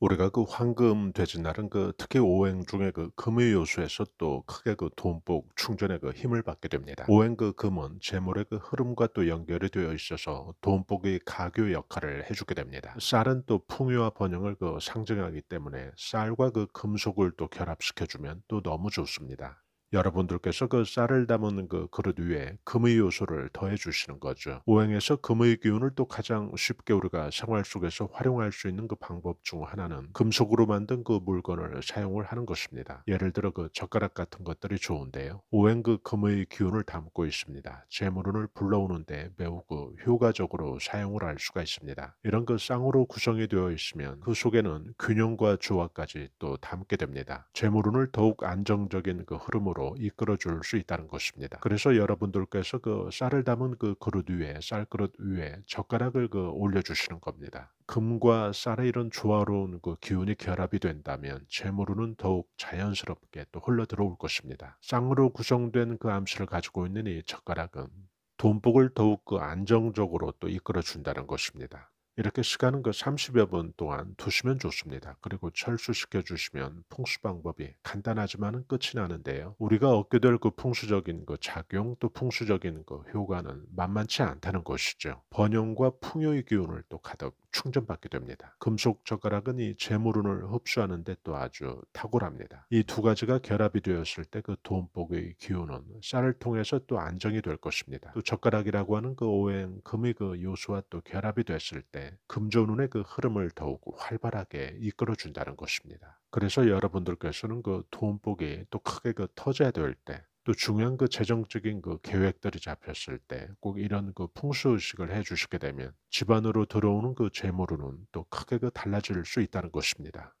우리가 그 황금 돼지날은 그 특히 오행 중에 그 금의 요소에서 또 크게 그 돈복 충전에 그 힘을 받게 됩니다. 오행 그 금은 재물의 그 흐름과 또 연결이 되어 있어서 돈복의 가교 역할을 해주게 됩니다. 쌀은 또 풍요와 번영을 그 상징하기 때문에 쌀과 그 금속을 또 결합시켜주면 또 너무 좋습니다. 여러분들께서 그 쌀을 담은 그 그릇 위에 금의 요소를 더해 주시는 거죠. 오행에서 금의 기운을 또 가장 쉽게 우리가 생활 속에서 활용할 수 있는 그 방법 중 하나는 금속으로 만든 그 물건을 사용을 하는 것입니다. 예를 들어 그 젓가락 같은 것들이 좋은데요. 오행 그 금의 기운을 담고 있습니다. 재물운을 불러오는데 매우 그 효과적으로 사용을 할 수가 있습니다. 이런 그 쌍으로 구성이 되어 있으면 그 속에는 균형과 조화까지 또 담게 됩니다. 재물운을 더욱 안정적인 그 흐름으로 방으로 이끌어 줄 수 있다는 것입니다. 그래서 여러분들께서 그 쌀을 담은 그 그릇 위에 쌀그릇 위에 젓가락을 그 올려 주시는 겁니다. 금과 쌀의 이런 조화로운 그 기운이 결합이 된다면 재물로는 더욱 자연스럽게 또 흘러 들어올 것입니다. 쌍으로 구성된 그암실을 가지고 있는 이 젓가락은 돈복을 더욱 그 안정적으로 또 이끌어 준다는 것입니다. 이렇게 시간은 그 30여 분 동안 두시면 좋습니다. 그리고 철수시켜 주시면 풍수 방법이 간단하지만은 끝이 나는데요. 우리가 얻게 될 그 풍수적인 그 작용 또 풍수적인 그 효과는 만만치 않다는 것이죠. 번영과 풍요의 기운을 또 가득 충전받게 됩니다. 금속 젓가락은 이 재물운을 흡수하는데 또 아주 탁월합니다. 이 두 가지가 결합이 되었을 때 그 돈복의 기운은 쌀을 통해서 또 안정이 될 것입니다. 또 젓가락이라고 하는 그 오행 금의 그 요소와 또 결합이 됐을 때 금전운의 그 흐름을 더욱 활발하게 이끌어 준다는 것입니다. 그래서 여러분들께서는 그 돈복이 또 크게 그 터져야 될 때, 또 중요한 그 재정적인 그 계획들이 잡혔을 때 꼭 이런 그 풍수의식을 해 주시게 되면 집안으로 들어오는 그 재물은 또 크게 그 달라질 수 있다는 것입니다.